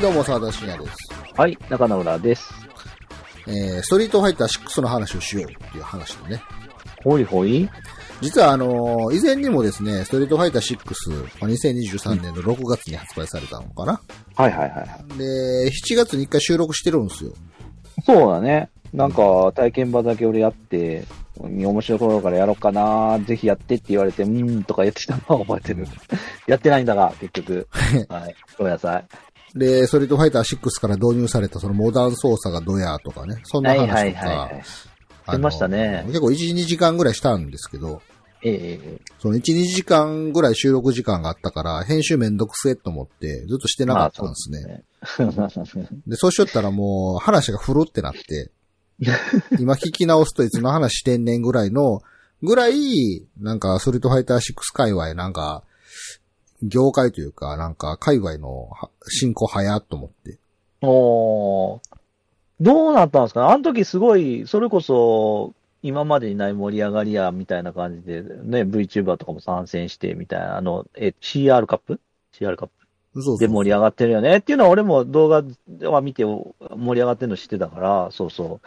い、どうも、沢田信也です。はい、中野村です。えー、ストリートファイター6の話をしようっていう話でね。ほいほい実は、あのー以前にもですね、ストリートファイター6、ま2023年の6月に発売されたのかな。はいはいはいはい。で、7月に1回収録してるんですよ。そうだね。なんか、体験場だけ俺やって、面白い頃からやろうかな、ぜひやってって言われて、うーんとか言ってたのは覚えてる。やってないんだが、結局。はい。ごめんなさい。で、ストリートファイター6から導入されたそのモダン操作がドヤとかね、そんな話とか。はいはいはい、はい。ましたね。結構1、2時間ぐらいしたんですけど、ええ、その1、2時間ぐらい収録時間があったから、編集めんどくせえと思って、ずっとしてなかったんですね。まあ、そうで、ね、そうしよったらもう話がふるってなって、今聞き直すといつの話してんねんぐらいの、ぐらい、なんか、ストリートファイター6界隈なんか、業界というか、なんか、界隈の進行早と思って。おー。どうなったんですかあの時すごい、それこそ、今までにない盛り上がりや、みたいな感じで、ね、VTuber とかも参戦して、みたいな、あの、え、CR カップ ?CR カップそうで盛り上がってるよねっていうのは俺も動画は見て盛り上がってるの知ってたから、そうそう。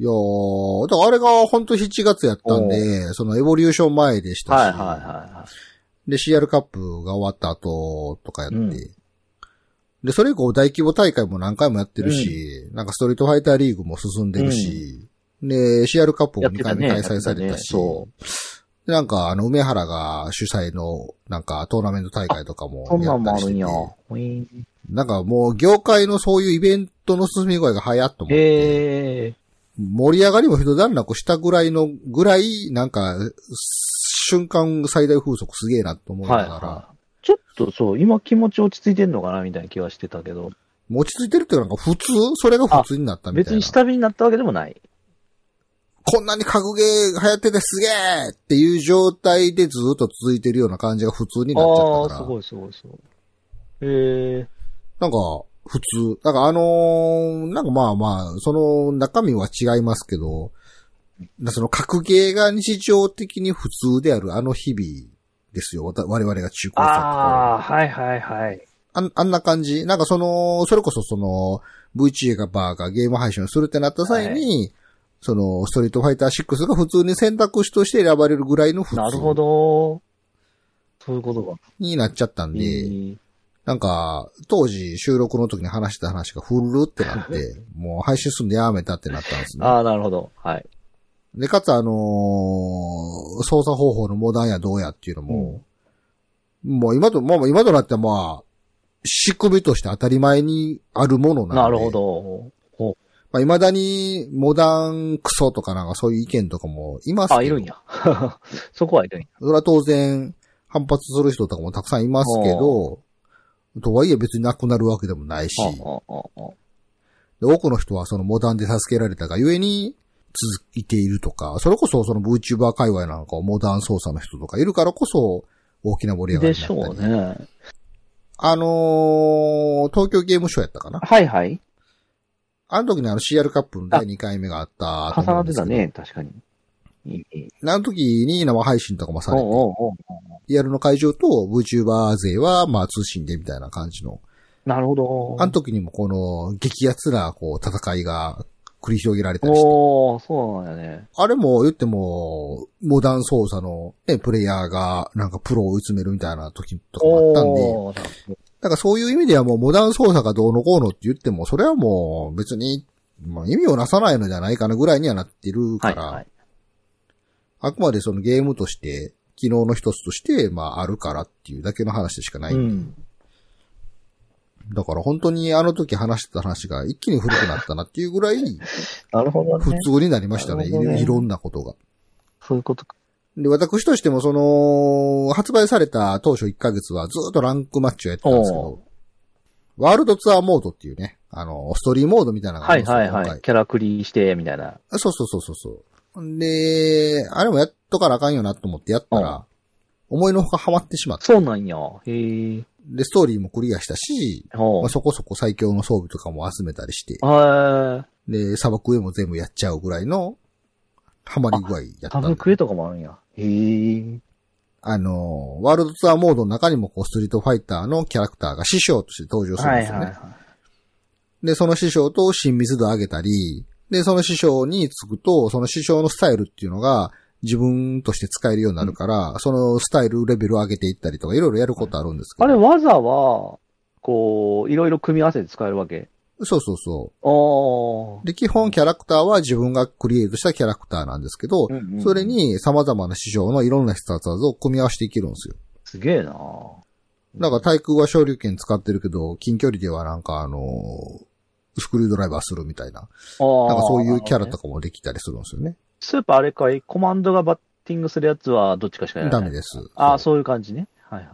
いやー、だからあれが本当7月やったんで、そのエボリューション前でしたし。はいはいはい、はい。で、CR カップが終わった後とかやって、うん、で、それ以降大規模大会も何回もやってるし、うん、なんかストリートファイターリーグも進んでるし、うん、で、CR カップも2回目開催されたし、たねたね、で、なんか、あの、梅原が主催の、なんか、トーナメント大会とかもやったりしてて。んなんかもう、業界のそういうイベントの進み具合が早っと思って。盛り上がりも一段落したぐらいの、ぐらい、なんか、瞬間最大風速すげえなと思いながら、はい、ちょっとそう、今気持ち落ち着いてんのかなみたいな気はしてたけど。落ち着いてるってなんか普通それが普通になったみたいな。別に下火になったわけでもない。こんなに格ゲー流行っててすげえっていう状態でずっと続いてるような感じが普通になっちゃったから。ああ、すごいすごいすごい。へえ。なんか、普通。だからあのー、なんかまあまあ、その中身は違いますけど、その格ゲーが日常的に普通であるあの日々ですよ。我々が中高生ああ、はいはいはい。ああんな感じ。なんかその、それこそその、VTuber がゲーム配信をするってなった際に、はい、その、ストリートファイター6が普通に選択肢として選ばれるぐらいの普通。なるほど。そういうことか。になっちゃったんで、なんか、当時収録の時に話した話がフルってなって、もう配信すんでやめたってなったんですね。ああ、なるほど。はい。で、かつあのー、操作方法のモダンやどうやっていうのも、うん、もう今と、まあ今となってはまあ、仕組みとして当たり前にあるものなので。なるほど。まあ、未だに、モダンクソとかなんかそういう意見とかもいますけど。あ、いるんや。そこはいるんや。それは当然、反発する人とかもたくさんいますけど、とはいえ別になくなるわけでもないし、多くの人はそのモダンで助けられたがゆえに、続いているとか、それこそその VTuber 界隈なんかモダン操作の人とかいるからこそ大きな盛り上がりになったり。でしょうね。あのー、東京ゲームショーやったかなはいはい。あの時にあの CR カップの第2回目があった重なってたね、確かに。あの時に生配信とかもされて、リアルの会場と VTuber 勢はまあ通信でみたいな感じの。なるほど。あの時にもこの激アツなこう戦いが繰り広げられたりして。そうなんね。あれも言っても、モダン操作の、ね、プレイヤーがなんかプロを追い詰めるみたいな時とかもあったんで、なんかそういう意味ではもうモダン操作がどうのこうのって言っても、それはもう別に、まあ、意味をなさないのではないかなぐらいにはなってるから、はいはい、あくまでそのゲームとして、機能の一つとして、まああるからっていうだけの話でしかない。うんだから本当にあの時話してた話が一気に古くなったなっていうぐらい、なるほど、ね。普通になりましたね。ねいろんなことが。そういうことか。で、私としてもその、発売された当初1ヶ月はずっとランクマッチをやってたんですけど、ワールドツアーモードっていうね、あの、ストーリーモードみたいなのがですはいはいはい。キャラクリして、みたいな。そうそうそうそう。で、あれもやっとからあかんよなと思ってやったら、思いのほかハマってしまった。そうなんや。へえ。で、ストーリーもクリアしたし、まあ、そこそこ最強の装備とかも集めたりして、で、砂漠へも全部やっちゃうぐらいの、ハマり具合やった。砂漠へとかもあるんや。へー。あの、ワールドツアーモードの中にもこう、ストリートファイターのキャラクターが師匠として登場するんですよね。はいはいはい、で、その師匠と親密度上げたり、で、その師匠につくと、その師匠のスタイルっていうのが、自分として使えるようになるから、うん、そのスタイルレベルを上げていったりとか、いろいろやることあるんですけど。あれ、技は、こう、いろいろ組み合わせて使えるわけそうそうそう。あで、基本キャラクターは自分がクリエイトしたキャラクターなんですけど、うんうんうん、それに様々な市場のいろんな必殺技を組み合わせていけるんですよ。すげえななんか対空は昇竜拳使ってるけど、近距離ではなんかあのー、スクリュードライバーするみたいな。なんかそういうキャラとかもできたりするんですよね。スーパーあれかい、コマンドがバッティングするやつはどっちかしかない。ダメです。ああ、そういう感じね。はいはい。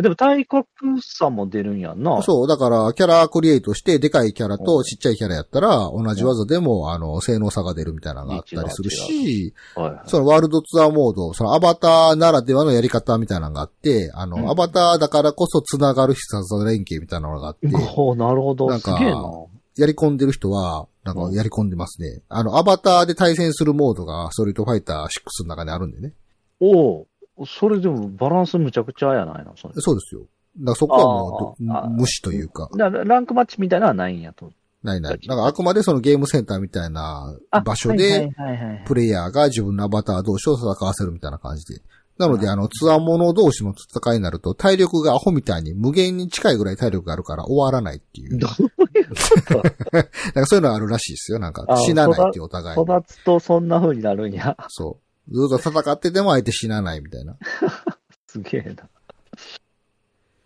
でも体格差も出るんやんな。そう、だからキャラクリエイトして、でかいキャラとちっちゃいキャラやったら、同じ技でも、あの、性能差が出るみたいなのがあったりするし、はいそのワールドツアーモード、そのアバターならではのやり方みたいなのがあって、あの、アバターだからこそ繋がる必殺連携みたいなのがあって。おなるほど。なんか、やり込んでる人は、なんかやり込んでますね。あの、アバターで対戦するモードが、ストリートファイター6の中にあるんでね。おお、それでもバランスむちゃくちゃやないのそそうですよ。だからそこはもう、無視というか。だかランクマッチみたいなのはないんやと。ないない。だからあくまでそのゲームセンターみたいな場所で、プレイヤーが自分のアバター同士を戦わせるみたいな感じで。なので、あの、ツアー者同士の戦いになると、体力がアホみたいに無限に近いぐらい体力があるから終わらないっていう。どういうこと なんかそういうのあるらしいですよ。なんか、死なないってお互い。育つとそんな風になるんや。そう。ずっと戦ってても相手死なないみたいな。すげえな。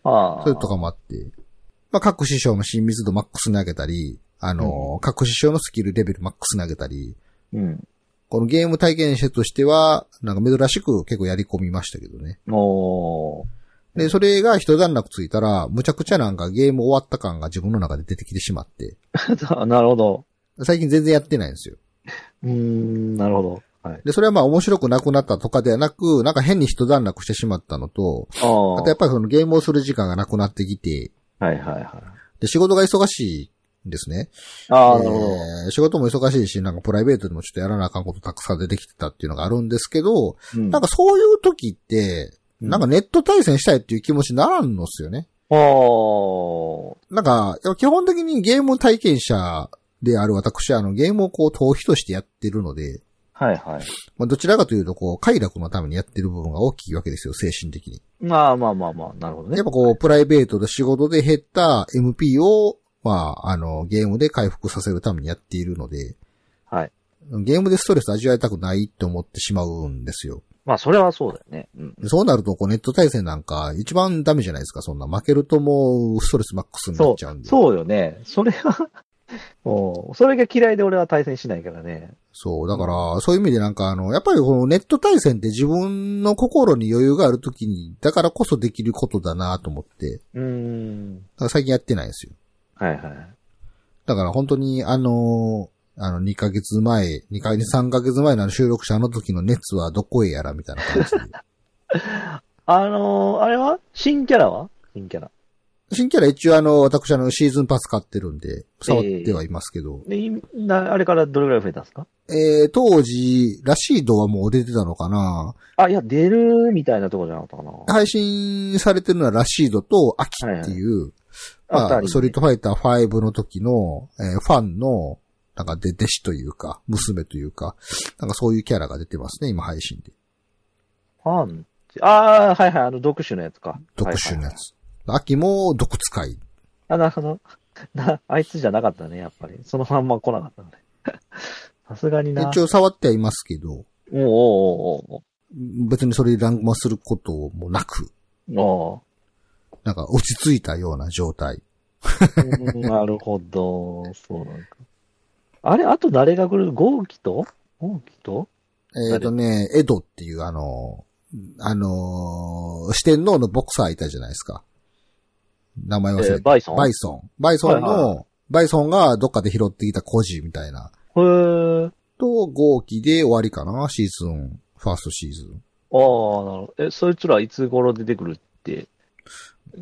ああ。そういうとかもあって。まあ、各師匠の親密度マックス投げたり、あの、うん、各師匠のスキルレベルマックス投げたり、うん。このゲーム体験者としては、なんか珍しく結構やり込みましたけどね。おで、それが一段落ついたら、むちゃくちゃなんかゲーム終わった感が自分の中で出てきてしまって。なるほど。最近全然やってないんですよ。うーん、なるほど。はい、で、それはまあ面白くなくなったとかではなく、なんか変に一段落してしまったのと、ああとやっぱりそのゲームをする時間がなくなってきて、はいはいはい。で、仕事が忙しいですね。ああ、えー、仕事も忙しいし、なんかプライベートでもちょっとやらなあかんことたくさん出てきてたっていうのがあるんですけど、うん、なんかそういう時って、なんかネット対戦したいっていう気持ちにならんのっすよね。あ、う、あ、ん。なんか、基本的にゲーム体験者である私は、あの、ゲームをこう、逃避としてやってるので、はいはい。まあ、どちらかというと、こう、快楽のためにやってる部分が大きいわけですよ、精神的に。まあまあまあまあ、なるほどね。やっぱこう、プライベートで仕事で減った MP を、まあ、あの、ゲームで回復させるためにやっているので、はい。ゲームでストレス味わいたくないって思ってしまうんですよ。まあ、それはそうだよね。うん、そうなると、こう、ネット対戦なんか、一番ダメじゃないですか、そんな。負けるともう、ストレスマックスになっちゃうんで。そうそうよね。それは もう、それが嫌いで俺は対戦しないからね。そう、だから、そういう意味でなんかあの、やっぱりこのネット対戦って自分の心に余裕があるときに、だからこそできることだなと思って。うん。最近やってないんですよ。はいはい。だから本当に、あのー、あの、2ヶ月前、2回月、3ヶ月前の収録者の時の熱はどこへやらみたいな感じで。あのー、あれは新キャラは新キャラ。新キャラ一応あの、私あの、シーズンパス買ってるんで、触ってはいますけど。えー、なあれからどれぐらい増えたんですかえー、当時、ラシードはもう出てたのかなあ、いや、出るみたいなとこじゃなかったかな配信されてるのはラシードと秋っていう、はいはいまあ、ストリートファイター5の時の、えー、ファンの、なんかで、弟子というか、娘というか、なんかそういうキャラが出てますね、今配信で。ファンああ、はいはい、あの、毒種のやつか。毒種のやつ。はいはい、秋も毒使い。あ、なるほど。な、あいつじゃなかったね、やっぱり。そのまんま来なかったね。さすがにな。一応触ってはいますけど。おうおうおうおう別にそれランクマすることもなく。おなんか落ち着いたような状態。なるほど。そうなんか。あれ、あと誰が来るゴーキとゴーキとえっ、ー、とね、エドっていうあの、あのー、四天王のボクサーいたじゃないですか。名前忘れて、えー、バイソンバイソン。バイソンの、はいはい、バイソンがどっかで拾ってきた孤児みたいな。へー。と、合キで終わりかな、シーズン、ファーストシーズン。ああ、なるほど。え、そいつらいつ頃出てくるって。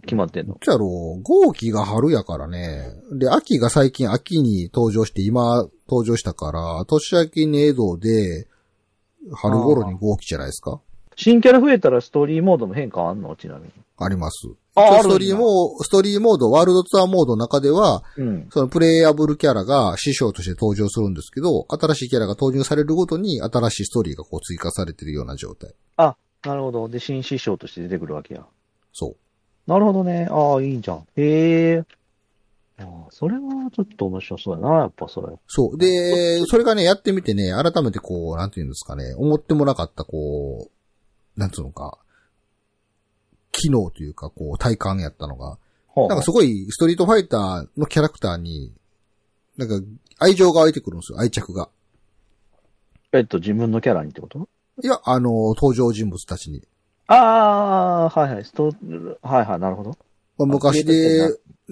決まってんのじゃろう、号機が春やからね。で、秋が最近秋に登場して今登場したから、年明けに江戸で、春頃に号機じゃないですか。新キャラ増えたらストーリーモードの変化あんのちなみに。あります。あストーリーストーリーモード、ワールドツアーモードの中では、うん、そのプレイアブルキャラが師匠として登場するんですけど、新しいキャラが投入されるごとに新しいストーリーがこう追加されてるような状態。あ、なるほど。で、新師匠として出てくるわけや。そう。なるほどね。ああ、いいじゃん。へえ。ああそれはちょっと面白そうやな、やっぱそれ。そう。で、それがね、やってみてね、改めてこう、なんていうんですかね、思ってもなかった、こう、なんつうのか、機能というか、こう、体感やったのが、なんかすごい、ストリートファイターのキャラクターに、なんか、愛情が湧いてくるんですよ、愛着が。えっと、自分のキャラにってこといや、あの、登場人物たちに。ああ、はいはい、ストはいはい、なるほど。昔で、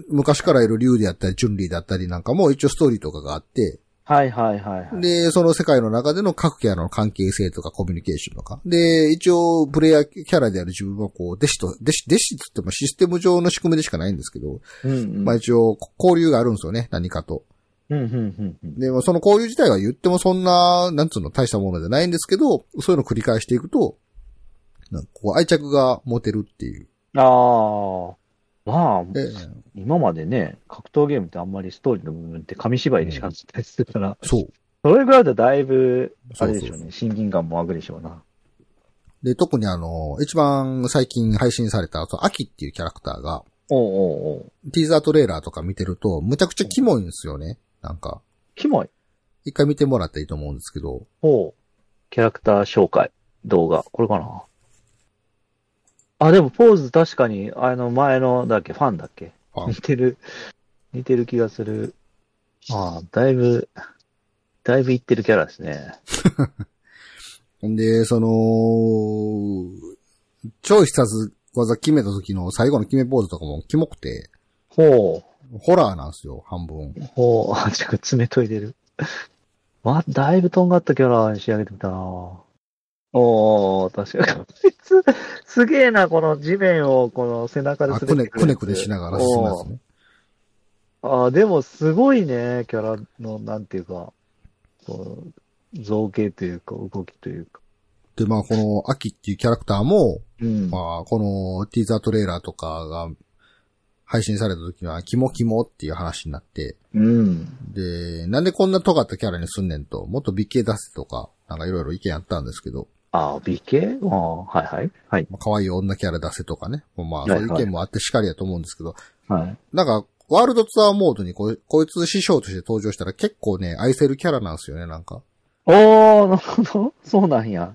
昔からいる竜であったり、チュンリーだったりなんかも一応ストーリーとかがあって、はいはいはい、はい。で、その世界の中での各キャラの関係性とかコミュニケーションとか。で、一応、プレイヤーキャラである自分はこう、弟子と、弟子、弟子って言ってもシステム上の仕組みでしかないんですけど、うん、うん、まあ一応、交流があるんですよね、何かと。うんうんうんうん、でその交流自体は言ってもそんな、なんつうの大したものじゃないんですけど、そういうのを繰り返していくと、なんかこう愛着が持てるっていう。ああ。まあ、えー、今までね、格闘ゲームってあんまりストーリーの部分って紙芝居でしか伝えてたら、うん、そう。それぐらいだとだいぶ、あれでしょうね親近感もがるでしょうな。で、特にあの、一番最近配信された、ア秋っていうキャラクターが、おうおうおティーザートレーラーとか見てると、むちゃくちゃキモいんですよね。なんか。キモい一回見てもらったらいいと思うんですけど。おキャラクター紹介動画。これかなあ、でもポーズ確かに、あの前の、だっけ、ファンだっけファン似てる、似てる気がする。ああ、だいぶ、だいぶいってるキャラですね。んで、その、超必殺技決めた時の最後の決めポーズとかもキモくて、ほう。ホラーなんですよ、半分ほう。あ、ちょっと爪といてる。わ、だいぶとんがったキャラに仕上げてみたなおお確かに。すげえな、この地面をこの背中で滑くね、くねくねしながら進むやつね。ああ、でもすごいね、キャラの、なんていうか、こう造形というか、動きというか。で、まあ、この、秋っていうキャラクターも、うん、まあ、この、ティーザートレーラーとかが、配信された時は、キモキモっていう話になって、うん。で、なんでこんな尖ったキャラにすんねんと、もっと美形出せとか、なんかいろいろ意見あったんですけど、ああ、美形ああ、はいはい。はい。可愛い女キャラ出せとかね。まあ、そういう意見もあってしかりやと思うんですけど。はい。なんか、ワールドツアーモードにここいつ師匠として登場したら結構ね、愛せるキャラなんですよね、なんか。おー、なるほど。そうなんや。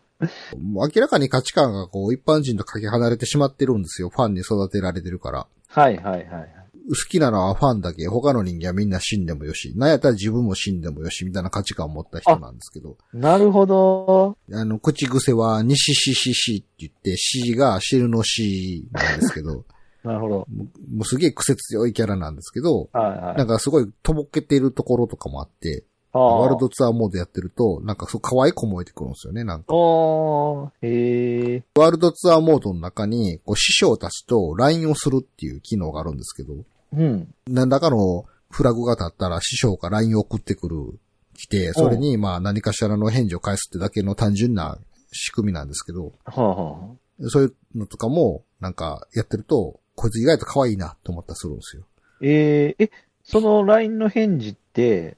明らかに価値観がこう、一般人とかけ離れてしまってるんですよ。ファンに育てられてるから。はいはいはい。好きなのはファンだけ、他の人間はみんな死んでもよし、なんやったら自分も死んでもよし、みたいな価値観を持った人なんですけど。なるほど。あの、口癖は、にししししって言って、しが汁のしなんですけど。なるほど。もうすげえ癖強いキャラなんですけど、はいはい、なんかすごいとぼけてるところとかもあって、ワールドツアーモードやってると、なんかそう可愛い子燃えてくるんですよね、なんか。ーへえ。ワールドツアーモードの中に、こう師匠たちと LINE をするっていう機能があるんですけど、うん。何らかのフラグが立ったら師匠が LINE を送ってくる、来て、それにまあ何かしらの返事を返すってだけの単純な仕組みなんですけど、はあはあ、そういうのとかもなんかやってると、こいつ意外と可愛いなと思ったらするんですよ。えー、え、その LINE の返事って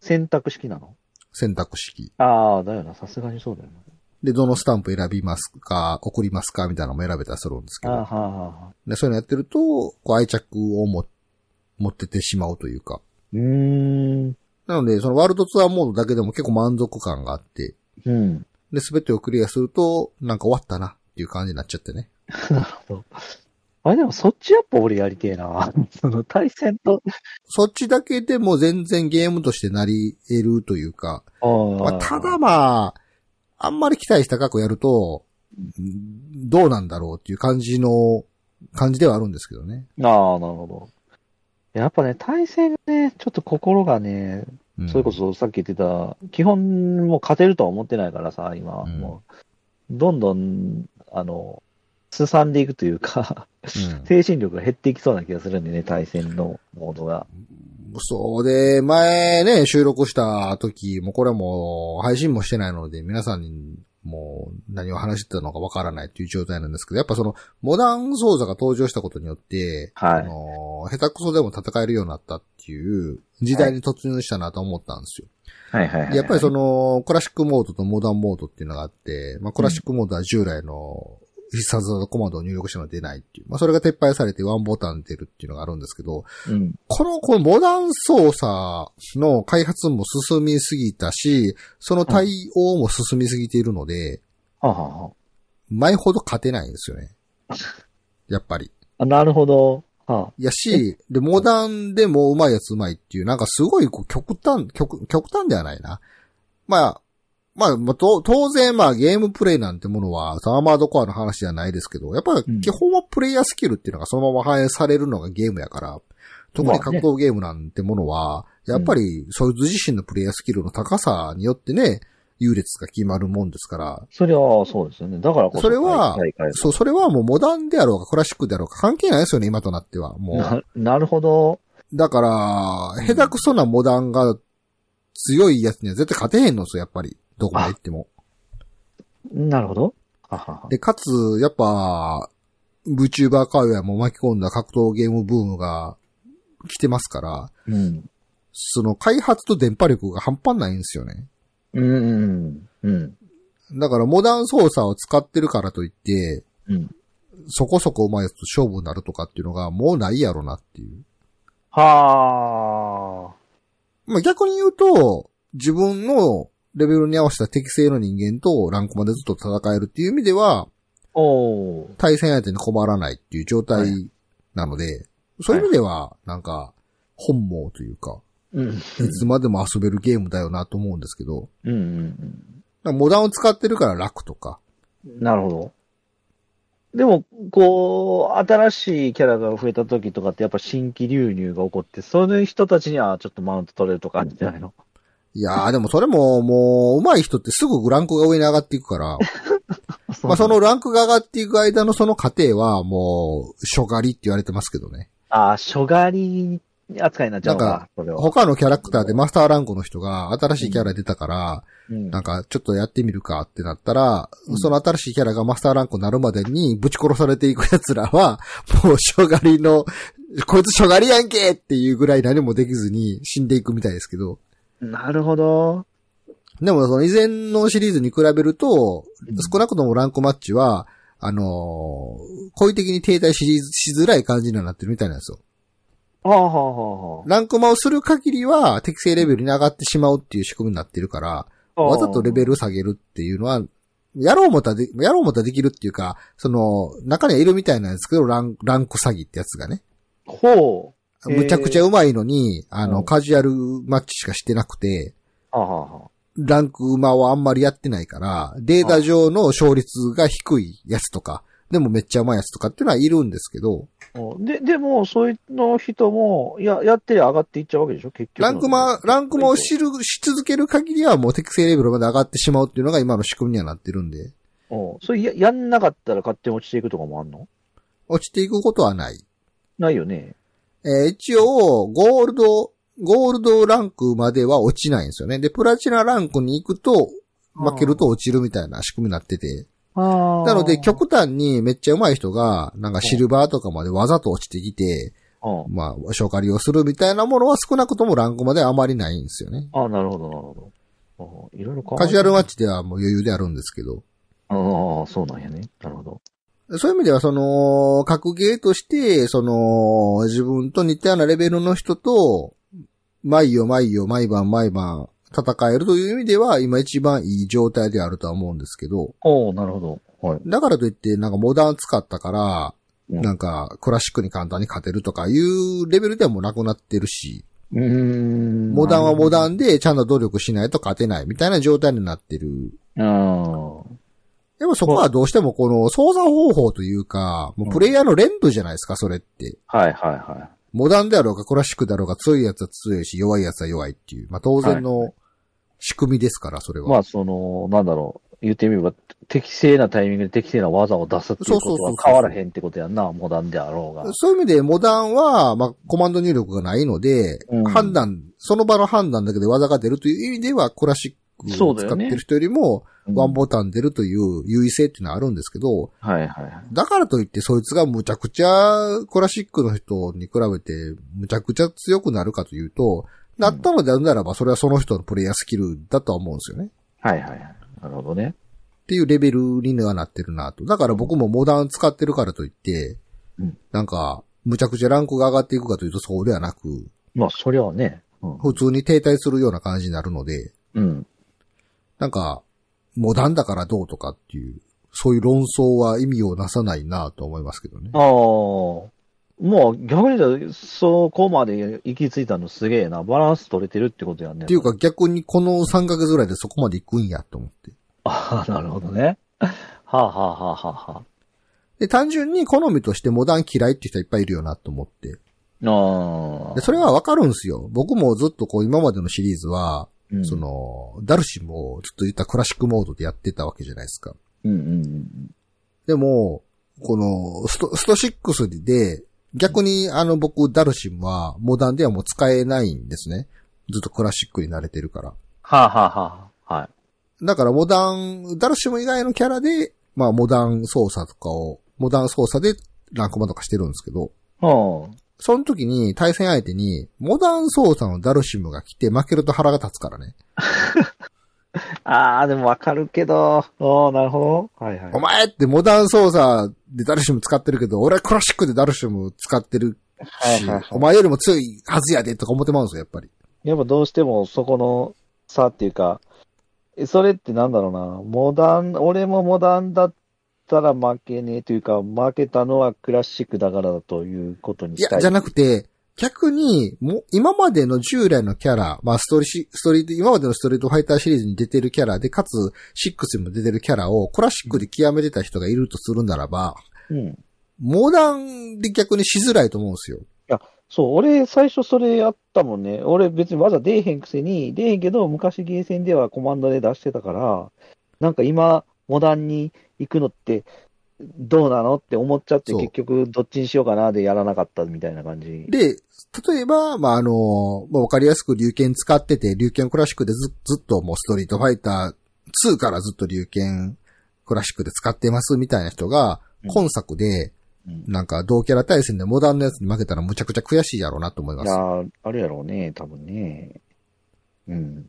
選択式なの選択式。ああ、だよな。さすがにそうだよな、ね。で、どのスタンプ選びますか、送りますかみたいなのも選べたらするんですけど。ーはーはーでそういうのやってると、こう愛着を持っ持っててしまうというか。うーん。なので、そのワールドツアーモードだけでも結構満足感があって。うん。で、すべてをクリアすると、なんか終わったなっていう感じになっちゃってね。なるほど。あでもそっちやっぱ俺やりてえな。その対戦と。そっちだけでも全然ゲームとしてなり得るというか。まあ、ただまあ、あんまり期待した過去やると、どうなんだろうっていう感じの、感じではあるんですけどね。ああ、なるほど。やっぱね、対戦がね、ちょっと心がね、それこそさっき言ってた、基本もう勝てるとは思ってないからさ、今、うん、もう、どんどん、あの、進んでいくというか精神力が減っていきそうな気がするんでね、対戦のモードが。そうで、前ね、収録した時も、これはもう配信もしてないので、皆さんにもう何を話してたのかわからないという状態なんですけど、やっぱそのモダン操作が登場したことによって、はい、あの、下手くそでも戦えるようになったっていう時代に突入したなと思ったんですよ。はいはいはい、はい、やっぱりその、クラシックモードとモダンモードっていうのがあって、まあクラシックモードは従来の必殺のコマンドを入力しても出ないっていう。まあ、それが撤廃されてワンボタン出るっていうのがあるんですけど、うん、この、このモダン操作の開発も進みすぎたし、その対応も進みすぎているので、うん、はは前ほど勝てないんですよね。やっぱり。あなるほど。はあ、やし、で、モダンでもうまいやつうまいっていう、なんかすごいこう極端、極、極端ではないな。まあ、まあ、当然、まあ、ゲームプレイなんてものは、サーマードコアの話じゃないですけど、やっぱり基本はプレイヤースキルっていうのがそのまま反映されるのがゲームやから、特に格闘ゲームなんてものは、やっぱり、そいつ自身のプレイヤースキルの高さによってね、優劣が決まるもんですから。それは、そうですよね。だからそれは、そう、それはもうモダンであろうか、クラシックであろうか、関係ないですよね、今となっては。もう。な、なるほど。だから、下手くそなモダンが強いやつには絶対勝てへんのですよ、やっぱり。どこまで行っても。なるほど。で、かつ、やっぱ、VTuber 界隈も巻き込んだ格闘ゲームブームが来てますから、うん、その開発と電波力が半端ないんですよね。うんうん、うん。だからモダン操作を使ってるからといって、うん、そこそこうまいやつと勝負になるとかっていうのがもうないやろなっていう。はあ。まあ逆に言うと、自分のレベルに合わせた適正の人間とランクまでずっと戦えるっていう意味では、対戦相手に困らないっていう状態なので、はい、そういう意味では、なんか、本望というか、いつまでも遊べるゲームだよなと思うんですけど、モダンを使ってるから楽とか。なるほど。でも、こう、新しいキャラが増えた時とかって、やっぱ新規流入が起こって、そういう人たちにはちょっとマウント取れるとかあるんじゃないのいやー、でもそれも、もう、上手い人ってすぐランクが上に上がっていくから。そ まあそのランクが上がっていく間のその過程は、もう、しょがりって言われてますけどね。ああ、ょがり扱いになっちゃうか。なんか、他のキャラクターでマスターランクの人が新しいキャラ出たから、うん、なんか、ちょっとやってみるかってなったら、うん、その新しいキャラがマスターランクになるまでにぶち殺されていく奴らは、もうしょがりの、こいつしょがりやんけっていうぐらい何もできずに死んでいくみたいですけど。なるほど。でも、その以前のシリーズに比べると、少なくともランクマッチは、あのー、故意的に停滞しづらい感じにはなってるみたいなんですよ。はあはあはあ、ランクマをする限りは適正レベルに上がってしまうっていう仕組みになってるから、わざとレベル下げるっていうのは、やろうもたで、やろうもたできるっていうか、その、中にはいるみたいなんですけど、ラン、ランク詐欺ってやつがね。ほう。むちゃくちゃうまいのに、あの、カジュアルマッチしかしてなくて、はあはあ、ランク馬はあんまりやってないから、データ上の勝率が低いやつとか、でもめっちゃうまいやつとかっていうのはいるんですけど。で、でも、そういうの人も、や、やって上がっていっちゃうわけでしょ結局。ランクマ、ランクもを知る、し続ける限りはもう適正レベルまで上がってしまうっていうのが今の仕組みにはなってるんで。おそれや、やんなかったら勝手に落ちていくとかもあんの落ちていくことはない。ないよね。えー、一応、ゴールド、ゴールドランクまでは落ちないんですよね。で、プラチナランクに行くと、負けると落ちるみたいな仕組みになってて。なので、極端にめっちゃ上手い人が、なんかシルバーとかまでわざと落ちてきて、まあ、消化利用するみたいなものは少なくともランクまであまりないんですよね。ああ、なるほど、なるほど。いろいろカジュアルマッチではもう余裕であるんですけど。ああ、そうなんやね。なるほど。そういう意味では、その、格ゲーとして、その、自分と似たようなレベルの人と、毎夜毎夜毎晩毎晩戦えるという意味では、今一番いい状態であるとは思うんですけど。おなるほど。はい。だからといって、なんかモダン使ったから、なんか、クラシックに簡単に勝てるとかいうレベルではもうなくなってるし、うんモダンはモダンで、ちゃんと努力しないと勝てないみたいな状態になってる。ああ。でもそこはどうしてもこの操作方法というか、もうプレイヤーの連部じゃないですか、それって。はいはいはい。モダンであろうがクラシックだろうが強いやつは強いし、弱いやつは弱いっていう、まあ当然の仕組みですから、それは。まあその、なんだろう、言ってみれば、適正なタイミングで適正な技を出すっていうことは変わらへんってことやんな、モダンであろうが。そういう意味で、モダンは、まあコマンド入力がないので、うん、判断、その場の判断だけで技が出るという意味では、クラシッ使ってる人よりも、ワンボタン出るという優位性っていうのはあるんですけど、はいはいはい。だからといってそいつがむちゃくちゃクラシックの人に比べてむちゃくちゃ強くなるかというと、なったのであるならばそれはその人のプレイヤースキルだとは思うんですよね。はいはいはい。なるほどね。っていうレベルにはなってるなと。だから僕もモダン使ってるからといって、うん、なんか、むちゃくちゃランクが上がっていくかというとそうではなく、まあそりゃね、うん、普通に停滞するような感じになるので、うん。なんか、モダンだからどうとかっていう、そういう論争は意味をなさないなと思いますけどね。ああ。もう逆に言うと、そこまで行き着いたのすげえな。バランス取れてるってことやね。っていうか逆にこの3ヶ月ぐらいでそこまで行くんやと思って。ああ、なるほどね。はあ、はあはあはあ、で、単純に好みとしてモダン嫌いって人いっぱいいるよなと思って。ああ。で、それはわかるんすよ。僕もずっとこう今までのシリーズは、その、ダルシムをちょっと言ったクラシックモードでやってたわけじゃないですか。うんうんでも、このスト、スト6で、逆にあの僕、ダルシムはモダンではもう使えないんですね。ずっとクラシックに慣れてるから。はあ、ははあ、はい。だからモダン、ダルシム以外のキャラで、まあモダン操作とかを、モダン操作でランクマとかしてるんですけど。はあ、その時に対戦相手に、モダン操作のダルシムが来て負けると腹が立つからね。ああ、でもわかるけど。おおなるほど。はいはい。お前ってモダン操作でダルシム使ってるけど、俺はクラシックでダルシム使ってるし、はいはいはい、お前よりも強いはずやでとか思ってまうんですよ、やっぱり。やっぱどうしてもそこの差っていうか、それってなんだろうな、モダン、俺もモダンだったら負けねえというか、負けたのはクラシックだからだということにしたや、い。じゃなくて、逆に、も今までの従来のキャラ、まあ、ストーリーストーリー今までのストリートファイターシリーズに出てるキャラで、かつ、シックスにも出てるキャラを、クラシックで極めてた人がいるとするならば、うん。モダンで逆にしづらいと思うんですよ。そう、俺、最初それやったもんね。俺、別にわざ出えへんくせに、出えへんけど、昔ゲーセンではコマンドで出してたから、なんか今、モダンに行くのって、どうなのって思っちゃって、結局、どっちにしようかなでやらなかったみたいな感じ。で、例えば、まあ、あの、まあ、わかりやすく龍剣使ってて、龍剣クラシックでずずっともうストリートファイター2からずっと龍剣クラシックで使ってますみたいな人が、今作で、なんか同キャラ対戦でモダンのやつに負けたらむちゃくちゃ悔しいやろうなと思います。いやあるやろうね、多分ね。うん。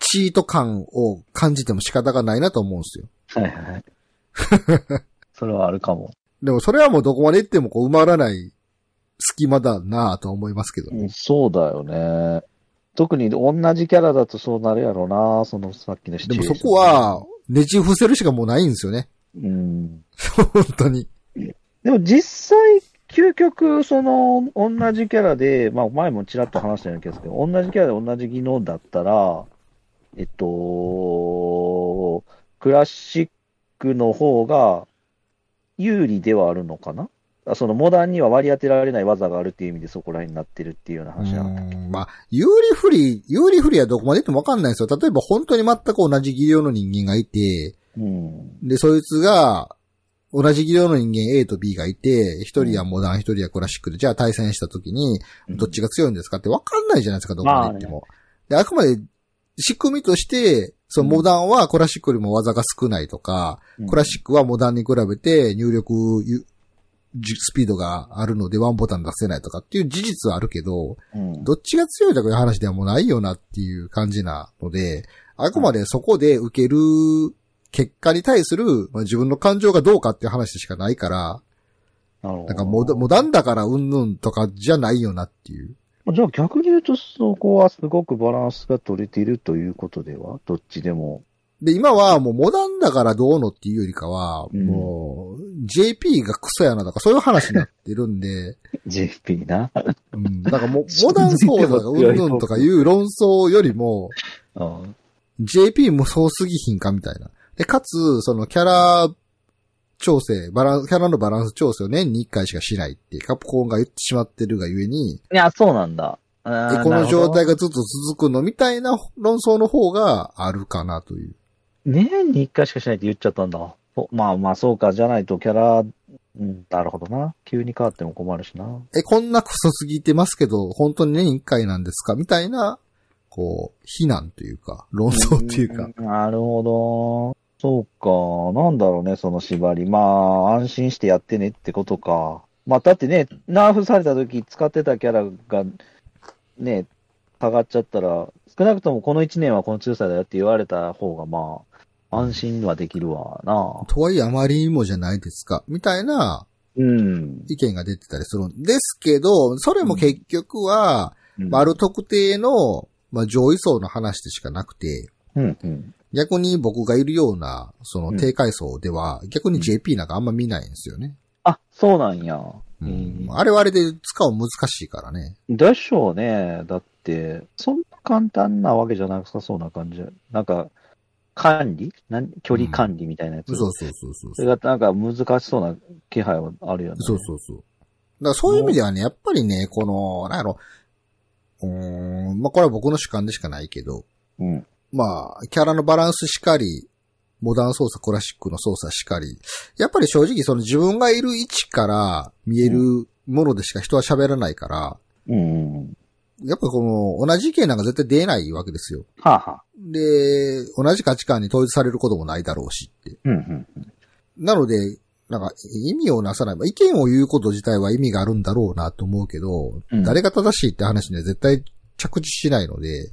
チート感を感じても仕方がないなと思うんですよ。はいはい。それはあるかも。でもそれはもうどこまで行ってもこう埋まらない隙間だなぁと思いますけどね。そうだよね。特に同じキャラだとそうなるやろうなそのさっきのシチでもそこは、ネジ伏せるしかもうないんですよね。うん。本当に。でも実際、究極、その、同じキャラで、まあ前もちらっと話したような気がするけど、同じキャラで同じ技能だったら、えっと、クラシックの方が有利ではあるのかなそのモダンには割り当てられない技があるっていう意味でそこら辺になってるっていうような話なの。まあ、有利不利、有利不利はどこまで言ってもわかんないですよ。例えば本当に全く同じ技量の人間がいて、で、そいつが、同じ技量の人間 A と B がいて、一人はモダン、一人はクラシックで、じゃあ対戦した時に、どっちが強いんですかってわかんないじゃないですか、どこまで言っても。まあねで、あくまで仕組みとして、そのモダンはクラシックよりも技が少ないとか、うん、クラシックはモダンに比べて入力スピードがあるのでワンボタン出せないとかっていう事実はあるけど、うん、どっちが強いとかいう話ではもうないよなっていう感じなので、あくまでそこで受ける結果に対する、まあ、自分の感情がどうかっていう話しかないから、なんかモダンだからうんぬんとかじゃないよなっていう。じゃあ逆に言うと、そこはすごくバランスが取れているということでは、どっちでも。で、今はもうモダンだからどうのっていうよりかは、うん、もう、JP がクソやなとかそういう話になってるんで。JP な。うん。だからもう、モダン操作がうんうんとかいう論争よりも、JP もそうすぎひんかみたいな。で、かつ、そのキャラ調整、バランス、キャラのバランス調整を年に1回しかしないってカプコンが言ってしまってるがゆえに。いや、そうなんだ。で、この状態がずっと続くのみたいな論争の方があるかなという。年に一回しかしないって言っちゃったんだ。まあまあそうか、じゃないとキャラ、うん、なるほどな。急に変わっても困るしな。え、こんなクソすぎてますけど、本当に年一回なんですかみたいな、こう、非難というか、論争というか。なるほど。そうか、なんだろうね、その縛り。まあ、安心してやってねってことか。まあ、だってね、ナーフされた時使ってたキャラが、ね、下がっちゃったら、少なくともこの1年はこの強さだよって言われた方が、まあ、安心はできるわな。とはいえ、あまりにもじゃないですか。みたいな、うん。意見が出てたりするんですけど、それも結局は、丸あ、る特定の、まあ、上位層の話でしかなくて、うんうん。逆に僕がいるような、その低階層では、逆に JP なんかあんま見ないんですよね。あ、そうなんや。うん。あれはあれで使う難しいからね。でしょうね。だって、そんな簡単なわけじゃなさそうな感じ。なんか、管理なん距離管理みたいなやつ、うん、そうそうそうそうそれがなんか難しそうな気配はあるよね。そうそうそう。だからそういう意味ではね、やっぱりね、この、なんやろ、うん、まあこれは僕の主観でしかないけど、うん。まあ、キャラのバランスしかり、モダン操作、クラシックの操作しかり、やっぱり正直その自分がいる位置から見えるものでしか人は喋らないから、うん、やっぱこの、同じ意見なんか絶対出ないわけですよ。はあ、はあ、で、同じ価値観に統一されることもないだろうしって。うんなので、なんか意味をなさない。意見を言うこと自体は意味があるんだろうなと思うけど、うん、誰が正しいって話には絶対着地しないので、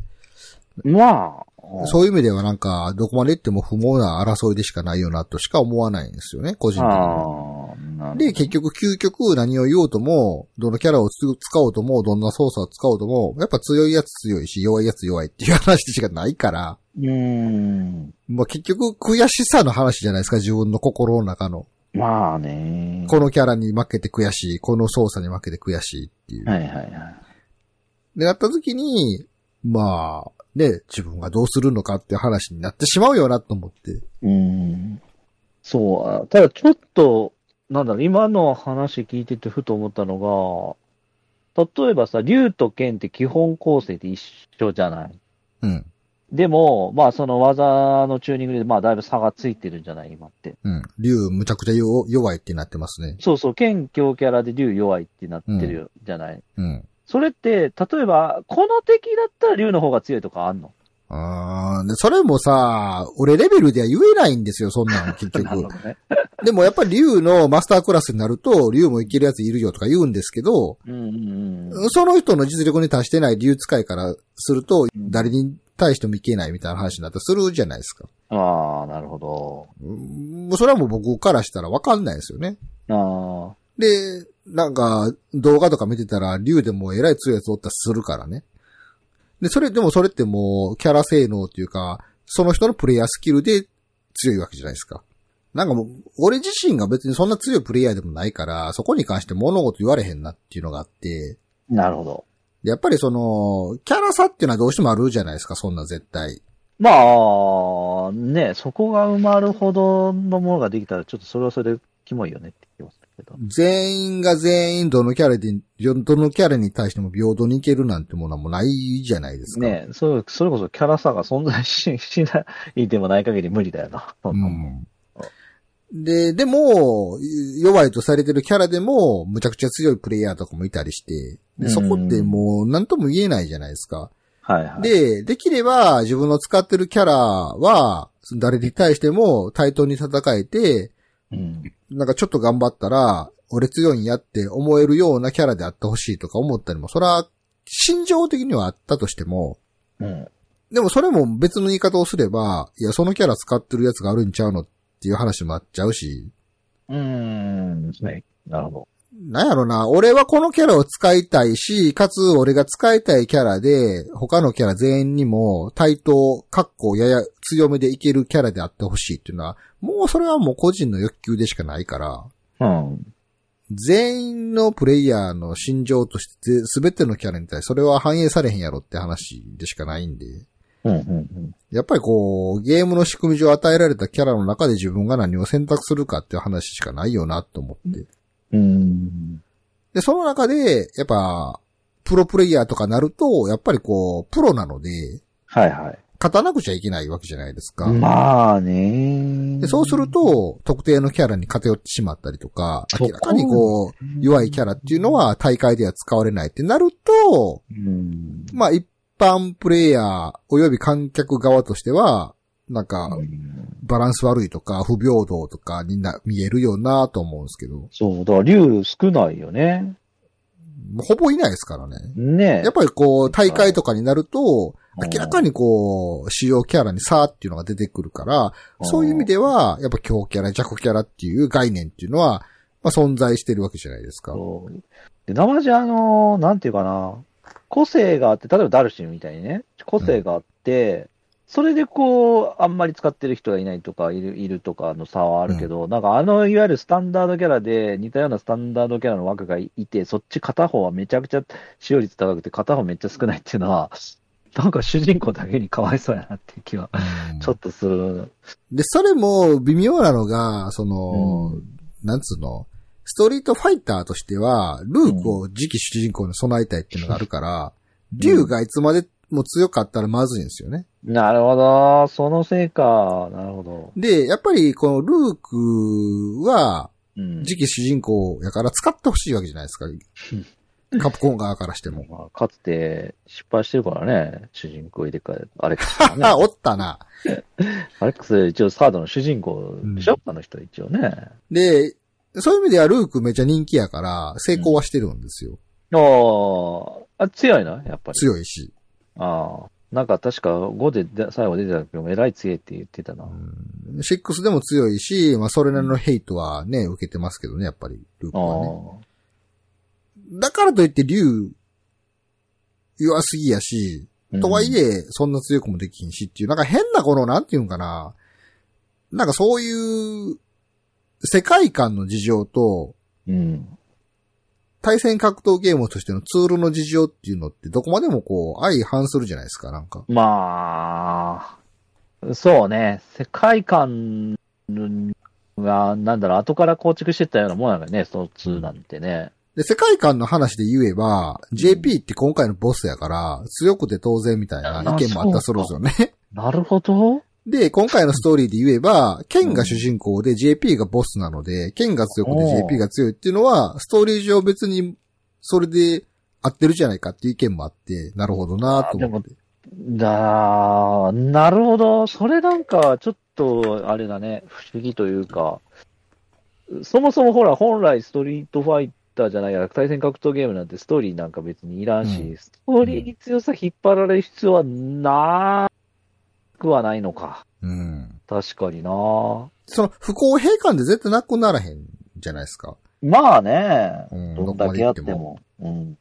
まあ。そういう意味ではなんか、どこまで行っても不毛な争いでしかないよなとしか思わないんですよね、個人的に。で、結局、究極何を言おうとも、どのキャラを使おうとも、どんな操作を使おうとも、やっぱ強いやつ強いし、弱いやつ弱いっていう話しかないから。うん。まあ結局、悔しさの話じゃないですか、自分の心の中の。まあね。このキャラに負けて悔しい、この操作に負けて悔しいっていう。はいはいはい。で、なった時に、まあ、ね、自分がどうするのかって話になってしまうよなと思って。うん。そう。ただちょっと、なんだろう、今の話聞いててふと思ったのが、例えばさ、竜と剣って基本構成で一緒じゃないうん。でも、まあその技のチューニングで、まあだいぶ差がついてるんじゃない今って。うん。竜むちゃくちゃ弱いってなってますね。そうそう、剣強キャラで竜弱いってなってるじゃない、うん、うんそれって、例えば、この敵だったら竜の方が強いとかあんのうんで、それもさ、俺レベルでは言えないんですよ、そんなの、結局。ね、でもやっぱり竜のマスタークラスになると、竜もいけるやついるよとか言うんですけど、うんうんうん、その人の実力に達してない竜使いからすると、誰に対してもいけないみたいな話になったらするじゃないですか。ああ、なるほど。それはもう僕からしたらわかんないですよね。ああ。で、なんか、動画とか見てたら、竜でもえらい強いやつおったりするからね。で、それ、でもそれってもう、キャラ性能っていうか、その人のプレイヤースキルで強いわけじゃないですか。なんかもう、俺自身が別にそんな強いプレイヤーでもないから、そこに関して物事言われへんなっていうのがあって。なるほど。で、やっぱりその、キャラ差っていうのはどうしてもあるじゃないですか、そんな絶対。まあ、ね、そこが埋まるほどのものができたら、ちょっとそれはそれでキモいよねってけど。全員が全員どのキャラで、どのキャラに対しても平等にいけるなんてものはもうないじゃないですか。ねそれ、それこそキャラ差が存在ししないでもない限り無理だよな。うん。で、でも、弱いとされてるキャラでも、むちゃくちゃ強いプレイヤーとかもいたりして、でそこってもう何とも言えないじゃないですか。はいはい。で、できれば自分の使ってるキャラは、誰に対しても対等に戦えて、うん、なんかちょっと頑張ったら、俺強いんやって思えるようなキャラであってほしいとか思ったりも、それは心情的にはあったとしても、うん、でもそれも別の言い方をすれば、いや、そのキャラ使ってるやつがあるんちゃうのっていう話もあっちゃうし。うーん、ですね。なるほど。なんやろな、俺はこのキャラを使いたいし、かつ俺が使いたいキャラで、他のキャラ全員にも対等、かっこやや強めでいけるキャラであってほしいっていうのは、もうそれはもう個人の欲求でしかないから、うん。全員のプレイヤーの心情として、すべてのキャラに対してそれは反映されへんやろって話でしかないんで。うんうんうん、やっぱりこう、ゲームの仕組み上与えられたキャラの中で自分が何を選択するかっていう話しかないよなと思って。で、その中で、やっぱ、プロプレイヤーとかなると、やっぱりこう、プロなので、はいはい。勝たなくちゃいけないわけじゃないですか。まあねで。そうすると、特定のキャラに偏ってしまったりとか、明らかにこう、弱いキャラっていうのは大会では使われないってなると、まあ一般プレイヤー及び観客側としては、なんか、バランス悪いとか、不平等とかにな、見えるよなと思うんですけど。そう、だから竜少ないよね。ほぼいないですからね。ねやっぱりこう、大会とかになると、明らかにこう、主要キャラに差っていうのが出てくるから、そういう意味では、やっぱ強キャラ、弱キャラっていう概念っていうのは、まあ存在してるわけじゃないですか。で、生地あの、なんていうかな、個性があって、例えばダルシムみたいにね、個性があって、それでこう、あんまり使ってる人がいないとか、いるいるとかの差はあるけど、うん、なんかあの、いわゆるスタンダードキャラで、似たようなスタンダードキャラの枠がいて、そっち片方はめちゃくちゃ使用率高くて、片方めっちゃ少ないっていうのは、なんか主人公だけにかわいそうやなっていう気は、ちょっとする、で、それも微妙なのが、その、うん、なんつうの、ストリートファイターとしては、ルークを次期主人公に備えたいっていうのがあるから、うん、ウがいつまでも強かったらまずいんですよね。なるほど。そのせいか。なるほど。で、やっぱりこのルークは、次期主人公やから使ってほしいわけじゃないですか。カプコン側からしても。まあ、かつて失敗してるからね、主人公入れ替え、アレックス、ね。おったな。アレックス一応サードの主人公でしょ、うん、あの人一応ね。で、そういう意味ではルークめっちゃ人気やから、成功はしてるんですよ。うん、ああ、強いな、やっぱり。強いし。ああ。なんか確か5で最後出てたけど、えらい強いって言ってたな。うん、6でも強いし、まあそれなりのヘイトはね、受けてますけどね、やっぱり、ルークはね。だからといって竜、弱すぎやし、とはいえ、そんな強くもできひんしっていう、なんか変なこの、なんていうんかな。なんかそういう、世界観の事情と、うん、対戦格闘ゲームとしてのツールの事情っていうのってどこまでもこう相反するじゃないですか、なんか。まあ、そうね。世界観が、なんだろう、後から構築してったようなもんなんだね、そのツールなんてね。で、世界観の話で言えば、JP って今回のボスやから、強くて当然みたいな意見もあったそうですよね。なるほど。で、今回のストーリーで言えば、剣が主人公で JP がボスなので、剣が強くて JP が強いっていうのは、ストーリー上別にそれで合ってるじゃないかっていう意見もあって、なるほどなと思って。だなるほど。それなんか、ちょっと、あれだね、不思議というか、そもそもほら、本来ストリートファイターじゃないや、対戦格闘ゲームなんてストーリーなんか別にいらんし、うん、ストーリーに強さ引っ張られる必要はなくはないのか。うん。確かになその、不公平感で絶対なくならへんじゃないですか。まあね、うん、どんだけあっても。うん。だか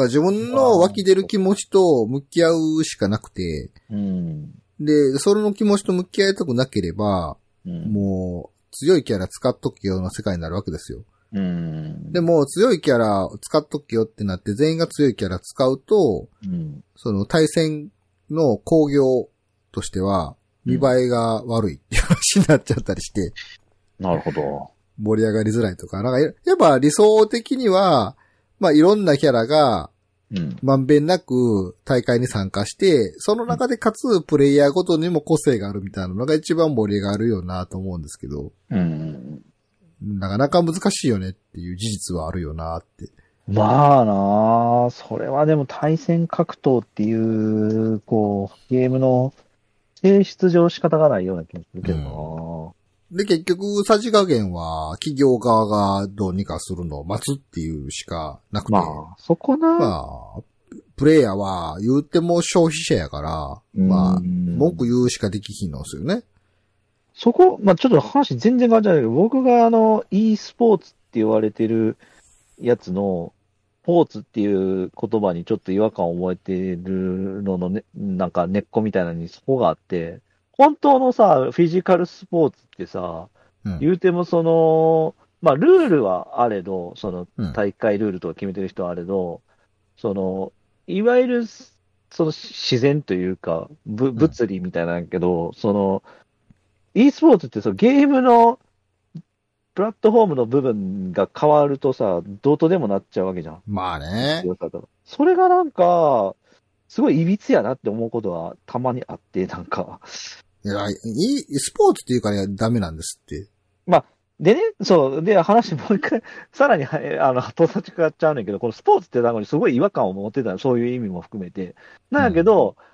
ら自分の湧き出る気持ちと向き合うしかなくて、うん、で、その気持ちと向き合いたくなければ、うん、もう強いキャラ使っとくよの世界になるわけですよ。うん、でも強いキャラ使っとくよってなって全員が強いキャラ使うと、うん、その対戦の工業としては、見栄えが悪いっていう話になっちゃったりして。なるほど。盛り上がりづらいとか、なんか、やっぱ理想的には、まあいろんなキャラが、まんべんなく大会に参加して、その中でかつプレイヤーごとにも個性があるみたいなのが一番盛り上がるよなと思うんですけど、うん、なかなか難しいよねっていう事実はあるよなって。まあなあ、それはでも対戦格闘っていう、こう、ゲームの性質上仕方がないような気がするけどな、うん、で、結局、さじ加減は、企業側がどうにかするのを待つっていうしかなくて。まあ、そこな。まあ、プレイヤーは言っても消費者やから、まあ、文句言うしかできひんのですよね。そこ、まあちょっと話全然変わっちゃうけど、僕があの、e スポーツって言われてるやつの、ポーツっていう言葉にちょっと違和感を覚えてるののね、なんか根っこみたいなのにそこがあって、本当のさ、フィジカルスポーツってさ、うん、言うてもその、まあルールはあれど、その大会ルールとか決めてる人はあれど、うん、その、いわゆる、その自然というか、物理みたいなんやけど、うん、その、e スポーツってそのゲームのプラットフォームの部分が変わるとさ、どうとでもなっちゃうわけじゃん。まあね。それがなんか、すごい歪やなって思うことはたまにあって、なんか。いや、いスポーツっていうからダメなんですって。まあ、でね、そう、で、話もう一回、さらに、あの、と達ちくっちゃうねんけど、このスポーツって単語にすごい違和感を持ってたそういう意味も含めて。なんやけど、うん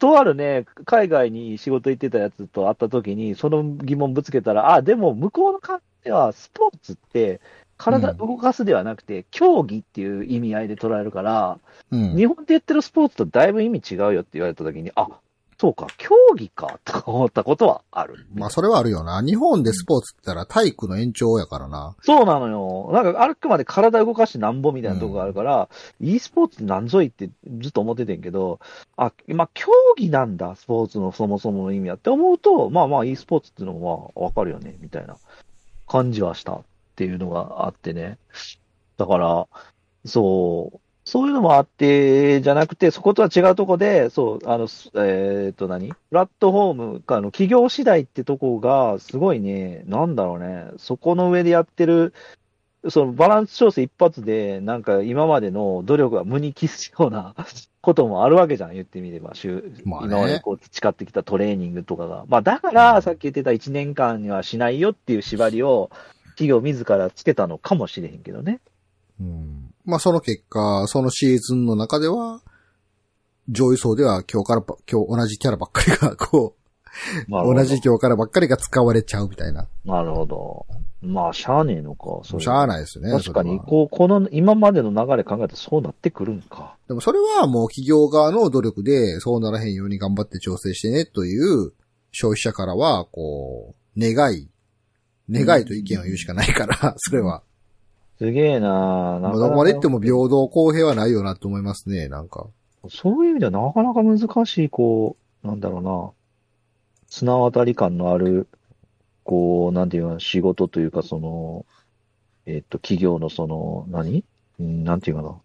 とあるね、海外に仕事行ってたやつと会った時に、その疑問ぶつけたら、あ、でも向こうの観では、スポーツって、体動かすではなくて、うん、競技っていう意味合いで捉えるから、うん、日本でやってるスポーツとだいぶ意味違うよって言われた時に、あ、そうか、競技か、とか思ったことはある。まあ、それはあるよな。日本でスポーツって言ったら体育の延長やからな。そうなのよ。なんか、あくまで体動かしてなんぼみたいなとこがあるから、うん、e スポーツってなんぞいってずっと思っててんけど、あ、まあ、競技なんだ、スポーツのそもそもの意味やって思うと、まあまあ、e スポーツっていうのはわかるよね、みたいな感じはしたっていうのがあってね。だから、そう、そういうのもあって、じゃなくて、そことは違うとこで、そう、あの、えっ、ー、と何、プラットフォームか、あの、企業次第ってとこが、すごいね、なんだろうね、そこの上でやってる、そのバランス調整一発で、なんか今までの努力が無に帰すような こともあるわけじゃん、言ってみれば。まあね、今までこう培ってきたトレーニングとかが。まあだから、さっき言ってた1年間にはしないよっていう縛りを、企業自らつけたのかもしれへんけどね。うんまあその結果、そのシーズンの中では、上位層では今日から、今日同じキャラばっかりが、こう、同じ今日からばっかりが使われちゃうみたいな。なるほど。まあ、しゃあねえのか。そしゃあないですね。確かに、こう、この、今までの流れ考えたらそうなってくるんか。でもそれはもう企業側の努力で、そうならへんように頑張って調整してね、という消費者からは、こう、願い、願いと意見を言うしかないから、それは。すげえななかなか。れっても平等公平はないよなと思いますね、なんか。そういう意味ではなかなか難しい、こう、なんだろうな。綱渡り感のある、こう、なんていうの、仕事というか、その、えっと、企業のその、何んなんていうかな。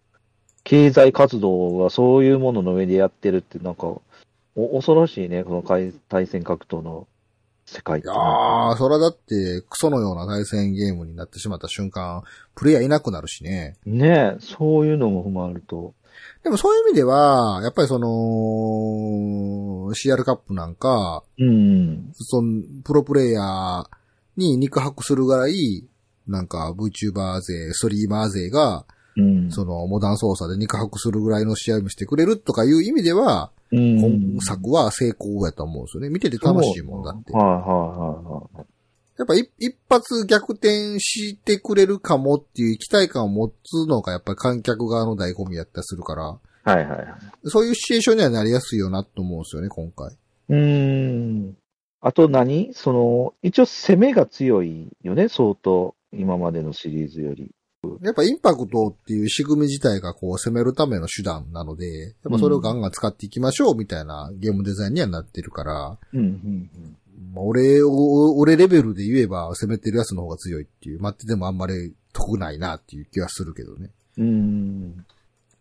経済活動はそういうものの上でやってるって、なんか、お恐ろしいね、この対戦格闘の世界いやー、そらだって、クソのような対戦ゲームになってしまった瞬間、プレイヤーいなくなるしね。ねえ、そういうのも踏まえると。でもそういう意味では、やっぱりその、CR カップなんか、うん。その、プロプレイヤーに肉薄するぐらい、なんか VTuber 勢、ストリーマー勢が、そのモダン操作で肉薄するぐらいの試合もしてくれるとかいう意味では、うん、今作は成功やと思うんですよね。見てて楽しいもんだって。はいはいはいはい。やっぱ一発逆転してくれるかもっていう期待感を持つのがやっぱり観客側の醍醐味やったりするから。はいはいはい。そういうシチュエーションにはなりやすいよなと思うんですよね、今回。うん。あと何その、一応攻めが強いよね、相当。今までのシリーズより。やっぱインパクトっていう仕組み自体がこう攻めるための手段なので、やっぱそれをガンガン使っていきましょうみたいなゲームデザインにはなってるから、うんうんうん、俺を、俺レベルで言えば攻めてるやつの方が強いっていう、待っててもあんまり得ないなっていう気はするけどね。うん。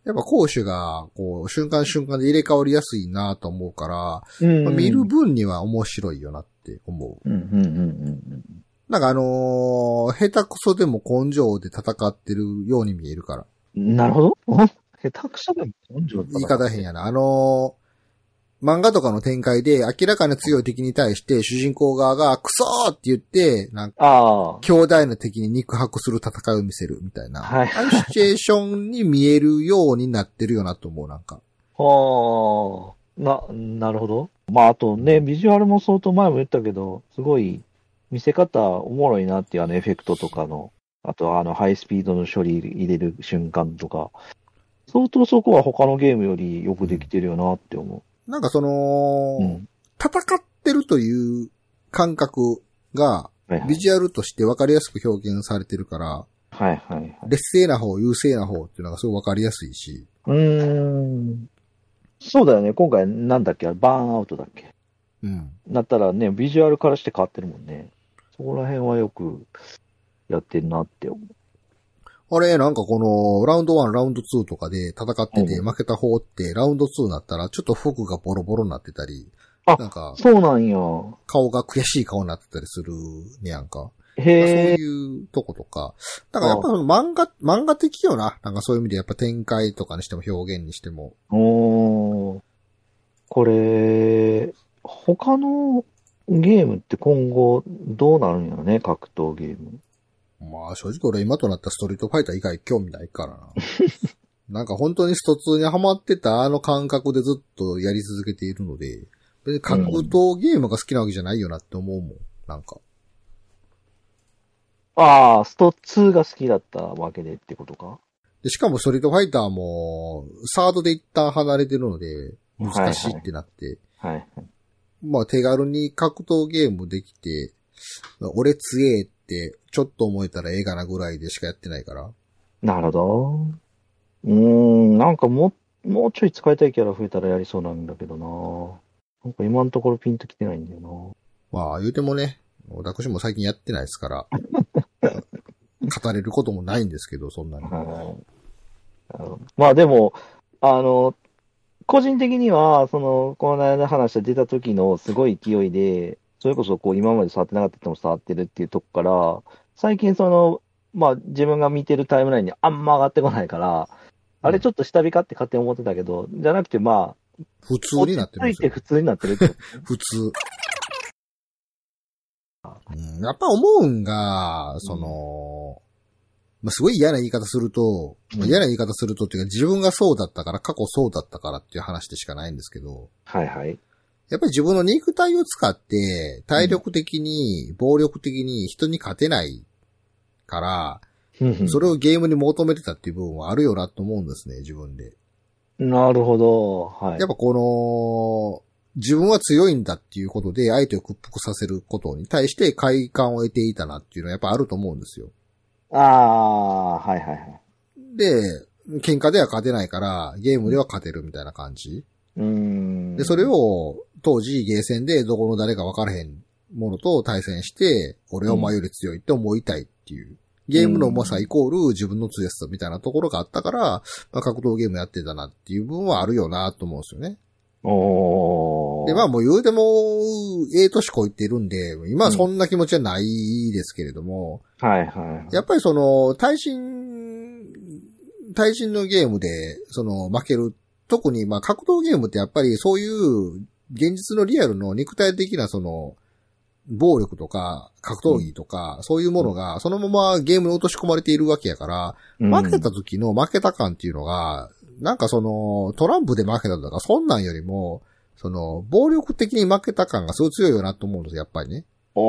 やっぱ攻守が、こう、瞬間瞬間で入れ替わりやすいなと思うから、まあ、見る分には面白いよなって思う。うんうんうんなんかあのー、下手くそでも根性で戦ってるように見えるから。なるほど。下手くそでも根性で言い方変やな。あのー、漫画とかの展開で明らかに強い敵に対して主人公側がクソーって言って、なんか、兄弟の敵に肉薄する戦いを見せるみたいな。はい。あシチュエーションに見えるようになってるよなと思う、なんか。はあ。な、なるほど。まあ、あとね、ビジュアルも相当前も言ったけど、すごい見せ方おもろいなっていうあのエフェクトとかの、あとあのハイスピードの処理入れる瞬間とか、相当そこは他のゲームよりよくできてるよなって思う。なんかその、うん、戦ってるという感覚が、ビジュアルとして分かりやすく表現されてるから、はいはい、はい。劣勢な方、優勢な方っていうのがすごい分かりやすいし。うん。そうだよね。今回なんだっけバーンアウトだっけうん。なったらね、ビジュアルからして変わってるもんね。そこら辺はよくやってんなって思う。あれ、なんかこの、ラウンド1、ラウンド2とかで戦ってて、負けた方って、ラウンド2になったら、ちょっと服がボロボロになってたり、あ、なんか、そうなんや。顔が悔しい顔になってたりするねやんか。へそういうとことか。だからやっぱ漫画、漫画的よな。なんかそういう意味でやっぱ展開とかにしても表現にしても。おー。これ、他のゲームって今後どうなるんやろね、格闘ゲーム。まあ正直俺今となったストリートファイター以外興味ないからな。なんか本当にスト2にハマってたあの感覚でずっとやり続けているので、格闘ゲームが好きなわけじゃないよなって思うもん、なんか。ああ、スト2が好きだったわけでってことかで、しかもストリートファイターも、サードで一旦離れてるので、難しいってなって。はい、はいはいまあ手軽に格闘ゲームできて、俺強えって、ちょっと思えたらええかなぐらいでしかやってないから。なるほど。うーん、なんかも、もうちょい使いたいキャラ増えたらやりそうなんだけどななんか今のところピンときてないんだよなまあ言うてもね、私も最近やってないですから、語れることもないんですけど、そんなに。まあでも、あの、個人的には、その、この間話して出た時のすごい勢いで、それこそこう今まで触ってなかった人も触ってるっていうとこから、最近その、まあ自分が見てるタイムラインにあんま上がってこないから、あれちょっと下火かって勝手に思ってたけど、じゃなくてまあ、普通になってるついて。普通になってるって 普通。うん、やっぱ思うんが、その、まあ、すごい嫌な言い方すると、まあ、嫌な言い方するとっていうか自分がそうだったから、過去そうだったからっていう話でしかないんですけど。はいはい。やっぱり自分の肉体を使って、体力的に、暴力的に人に勝てないから、それをゲームに求めてたっていう部分はあるよなと思うんですね、自分で。なるほど。はい。やっぱこの、自分は強いんだっていうことで相手を屈服させることに対して快感を得ていたなっていうのはやっぱあると思うんですよ。ああ、はいはいはい。で、喧嘩では勝てないから、ゲームでは勝てるみたいな感じ。うん。で、それを、当時、ゲーセンでどこの誰か分からへんものと対戦して、俺はお前より強いって思いたいっていう。ゲームの重さイコール自分の強さみたいなところがあったから、まあ、格闘ゲームやってたなっていう部分はあるよなと思うんですよね。おで、まあもう言うても、ええ年こいてるんで、今はそんな気持ちはないですけれども、うん、はいはい。やっぱりその、耐震、耐震のゲームで、その、負ける。特に、まあ格闘ゲームってやっぱりそういう現実のリアルの肉体的なその、暴力とか、格闘技とか、そういうものが、そのままゲームに落とし込まれているわけやから、負けた時の負けた感っていうのが、なんかその、トランプで負けたとか、そんなんよりも、その、暴力的に負けた感がすごい強いよなと思うんですよ、やっぱりね。ああ、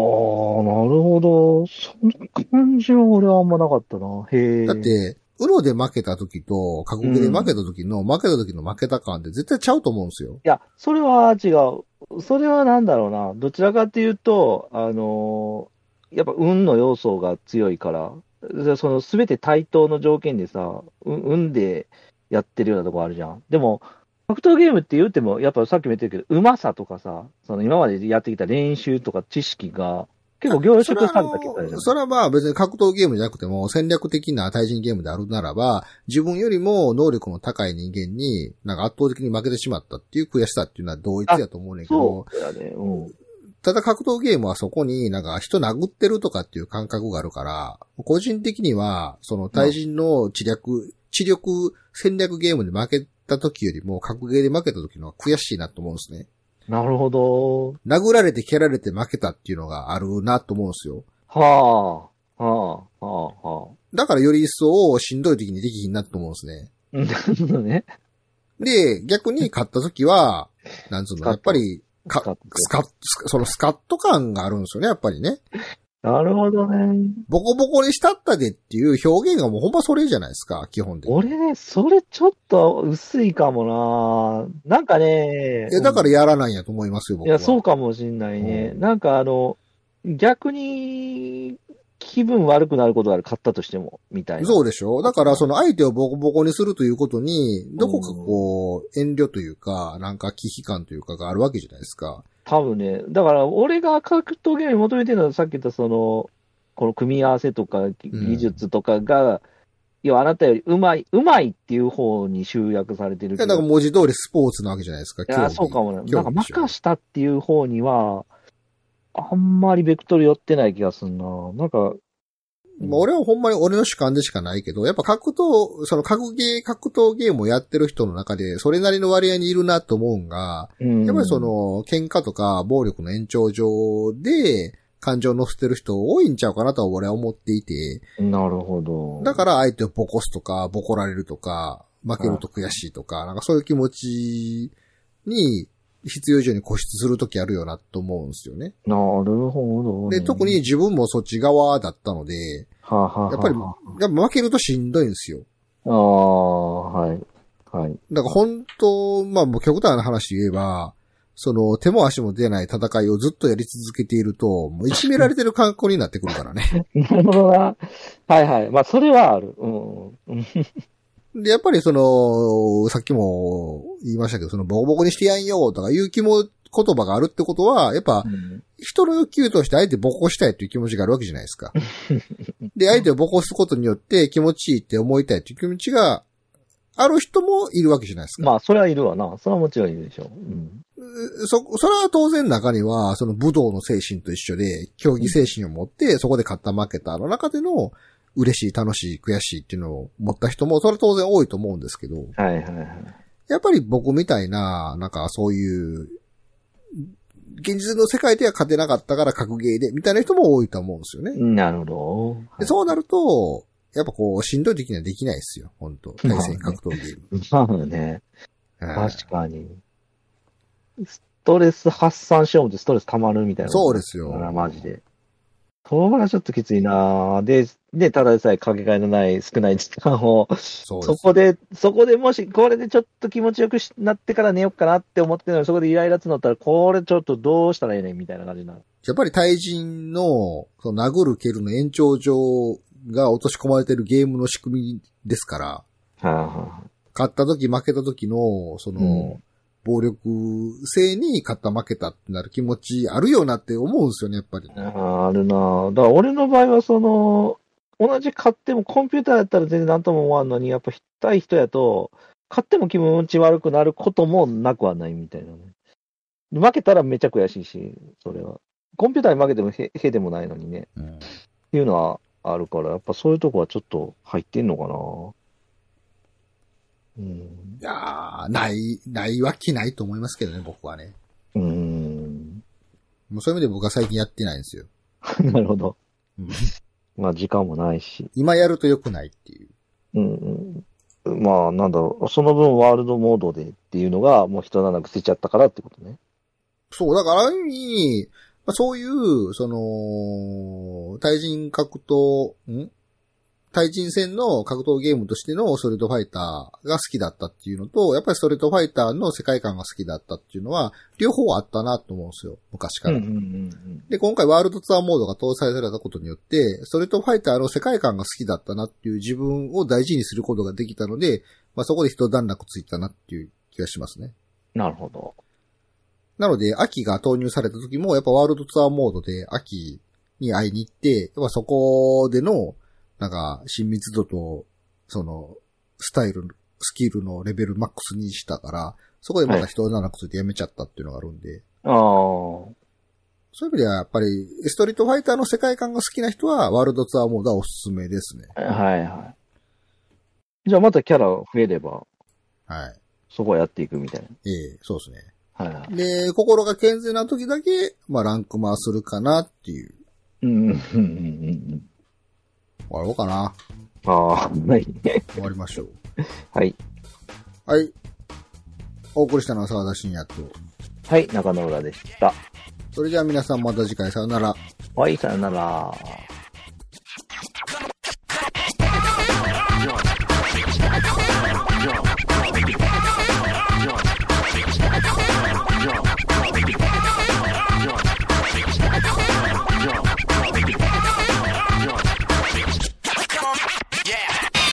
なるほど。その感じは俺はあんまなかったな。へえ。だって、ウロで負けた時と、過酷で負けた時の、うん、負けた時の負けた感って絶対ちゃうと思うんですよ。いや、それは違う。それはなんだろうな。どちらかっていうと、あのー、やっぱ運の要素が強いから、その全て対等の条件でさ、運でやってるようなとこあるじゃん。でも、格闘ゲームって言うても、やっぱさっきも言ってるけど、うまさとかさ、その今までやってきた練習とか知識が、結構凝縮された結果じゃん。それはまあ別に格闘ゲームじゃなくても戦略的な対人ゲームであるならば、自分よりも能力の高い人間に、なんか圧倒的に負けてしまったっていう悔しさっていうのは同一やと思うねんけど、ねうん、ただ格闘ゲームはそこになんか人殴ってるとかっていう感覚があるから、個人的にはその対人の知略知力戦略ゲームで負けた時よりも、格ゲーで負けた時の方が悔しいなと思うんですね。なるほど。殴られて蹴られて負けたっていうのがあるなと思うんですよ。はあ、はあ、はあ、はあ。だからより一層しんどい時にできひんなと思うんですね。なるほどね。で、逆に勝った時は、なんつうの、やっぱり、か、スカッ、そのスカッと感があるんですよね、やっぱりね。なるほどね。ボコボコにしたったでっていう表現がもうほんまそれじゃないですか、基本で。俺ね、それちょっと薄いかもななんかね。いや、だからやらないんやと思いますよ、僕は。いや、そうかもしんないね。うん、なんかあの、逆に、気分悪くなることがある、買ったとしても、みたいな。そうでしょだからその相手をボコボコにするということに、どこかこう、遠慮というか、なんか危機感というかがあるわけじゃないですか。多分ね、だから俺が格闘ゲームに求めてるのはさっき言ったその、この組み合わせとか技術とかが、うん、要はあなたよりうまい、うまいっていう方に集約されてる。いや、だから文字通りスポーツなわけじゃないですか。いや、そうかもね。なんか任したっていう方には、あんまりベクトル寄ってない気がするな。なんか、まあ、俺はほんまに俺の主観でしかないけど、やっぱ格闘、その格ゲー、格闘ゲームをやってる人の中で、それなりの割合にいるなと思うんが、うん、やっぱりその、喧嘩とか暴力の延長上で、感情を乗せてる人多いんちゃうかなとは俺は思っていて。なるほど。だから相手をボコすとか、ボコられるとか、負けると悔しいとか、なんかそういう気持ちに、必要以上に固執するときあるよなと思うんですよね。なるほど、ね、で、特に自分もそっち側だったので、はあはあやっぱり、やっぱ負けるとしんどいんですよ。ああ、はい。はい。だから本当、まあもう極端な話言えば、その手も足も出ない戦いをずっとやり続けていると、もういじめられてる感覚になってくるからね。なるほどな。はいはい。まあそれはある。うん。で、やっぱりその、さっきも言いましたけど、そのボコボコにしてやんよとかいう気も、言葉があるってことは、やっぱ、人の欲求としてあえてボコしたいっていう気持ちがあるわけじゃないですか。で、相手をボコすことによって気持ちいいって思いたいっていう気持ちがある人もいるわけじゃないですか。まあ、それはいるわな。それはもちろんいるでしょう。うん、そ、それは当然中には、その武道の精神と一緒で、競技精神を持って、そこで勝った負けたの中での、嬉しい、楽しい、悔しいっていうのを持った人も、それは当然多いと思うんですけど、はいはいはい。やっぱり僕みたいな、なんかそういう、現実の世界では勝てなかったから格ゲーで、みたいな人も多いと思うんですよね。なるほど。はい、でそうなると、やっぱこう、しんどい時にはできないですよ、本当対戦格闘ゲーム。まあね。あ、確かに。ストレス発散しようってストレス溜まるみたいな。そうですよ。マジで。当番はちょっときついなぁで、で、ただでさえかけがえのない少ない時間を、そこで、そこでもし、これでちょっと気持ちよくなってから寝ようかなって思ってるのに、そこでイライラつのったら、これちょっとどうしたらいいねみたいな感じになる。やっぱり対人の、その殴る蹴るの延長上が落とし込まれてるゲームの仕組みですから、はあはあ、勝った時負けた時の、その、うん暴力性に勝った負けたってなる気持ちあるよなって思うんですよね、やっぱり。ああるなだから俺の場合はその、同じ買ってもコンピューターやったら全然何とも思わんのに、やっぱ対人やと、買っても気持ち悪くなることもなくはないみたいなね。負けたらめちゃ悔しいし、それは。コンピューターに負けてもへへでもないのにね、うん。っていうのはあるから、やっぱそういうとこはちょっと入ってんのかな。うん、いやない、ないわけないと思いますけどね、僕はね。うん。もうそういう意味で僕は最近やってないんですよ。なるほど。うん、まあ時間もないし。今やると良くないっていう。うん、ん。まあなんだろう、その分ワールドモードでっていうのがもう人なくせちゃったからってことね。そう、だからある意味、まあ、そういう、その、対人格闘、ん対人戦の格闘ゲームとしてのストレートファイターが好きだったっていうのと、やっぱりストレートファイターの世界観が好きだったっていうのは、両方あったなと思うんですよ。昔から。うんうんうんうん、で、今回ワールドツアーモードが搭載されたことによって、ストレートファイターの世界観が好きだったなっていう自分を大事にすることができたので、まあそこで一段落ついたなっていう気がしますね。なるほど。なので、秋が投入された時も、やっぱワールドツアーモードで秋に会いに行って、やっぱそこでの、なんか、親密度と、その、スタイル、スキルのレベルマックスにしたから、そこでまた人をなくついてやめちゃったっていうのがあるんで。はい、ああ。そういう意味ではやっぱり、ストリートファイターの世界観が好きな人は、ワールドツアーモードはおすすめですね。はいはい。じゃあまたキャラ増えれば。はい。そこはやっていくみたいな。ええー、そうですね。はい、はい。で、心が健全な時だけ、まあ、ランク回するかなっていう。うん、うん、うん、うん。終わろうかな。ああ、はい。終わりましょう。はい。はい。お送りしたのは沢田信也と。はい、中野浦でした。それじゃあ皆さんまた次回さよなら。はい、さよなら。